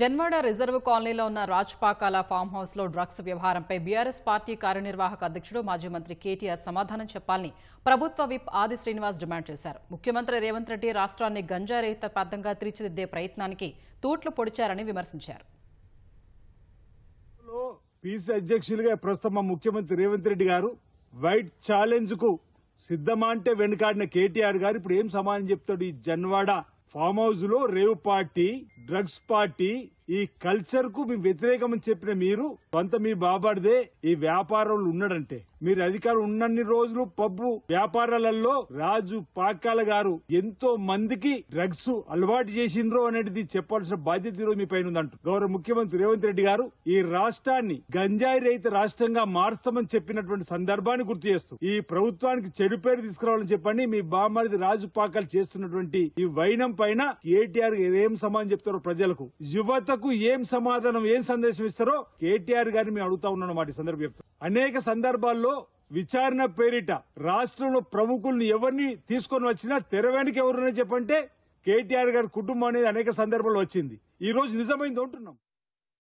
Janwada reserve కాలనీలో ఉన్న Rajpakala farm house లో డ్రగ్స్ వ్యవహారంపై బీఆర్ఎస్ పార్టీ కార్యనిర్వాహక అధ్యక్షుడు మాజీ మంత్రి కేటీఆర్ సమాధానం చెప్పాలని ప్రభుత్వ విప్ ఆది శ్రీనివాస్ డిమాండ్ చేశారు ముఖ్యమంత్రి రేవంత్ రెడ్డి రాష్ట్రాన్ని గంజారహిత పథంగా తీర్చిదిద్దే ప్రయత్నానికి తూట్లు పొడిచారని విమర్శించారు పీసీ అధ్యక్షులుగా ప్రస్తుతం ముఖ్యమంత్రి రేవంత్ రెడ్డి గారు వైట్ ఛాలెంజ్ కు సిద్ధమా అంటే వెనుకాడిన కేటీఆర్ గారు ఇప్పుడు ఏం సమాధానం చెప్తాడు ఈ జన్వాడ ఫామ్ హౌస్ లో రేవ్ పార్టీ డ్రగ్స్ పార్టీ ఈ కల్చర్ కు మీ వ్యతిరేకమని చెప్పిన మీరు కొంత మీ బాబాడిదే ఈ వ్యాపారంలో ఉన్నాడంటే మీరు అధికారం ఉన్నన్ని రోజులు పబ్బు వ్యాపారాలలో రాజు పాకాల గారు ఎంతో మందికి డ్రగ్స్ అలవాటు చేసిండ్రో అనేది చెప్పాల్సిన బాధ్యత ఈరోజు మీ పైన ఉందంట గౌరవ ముఖ్యమంత్రి రేవంత్ రెడ్డి గారు ఈ రాష్ట్రాన్ని గంజాయి రహిత రాష్ట్రంగా మారుస్తామని చెప్పినటువంటి సందర్భాన్ని గుర్తు చేస్తూ ఈ ప్రభుత్వానికి చెడు పేరు తీసుకురావాలని చెప్పండి మీ బామ్మరిది రాజు పాకాలు చేస్తున్నటువంటి ఈ వైనం పైన కేటీఆర్ ఏం సమాధానం చెప్తారో ప్రజలకు యువతకు ఏం సమాధానం ఏం సందేశం ఇస్తారో కేటీఆర్ గారిని మేము అడుగుతా ఉన్నాను మాట సందర్భం చెప్తా అనేక సందర్భాల్లో విచారణ పేరిట రాష్ట్రంలో ప్రముఖుల్ని ఎవరిని తీసుకొని వచ్చినా తెరవేనికి ఎవరు చెప్పంటే కేటీఆర్ గారి కుటుంబం అనేది అనేక సందర్భాల్లో వచ్చింది ఈ రోజు నిజమైంది అంటున్నాం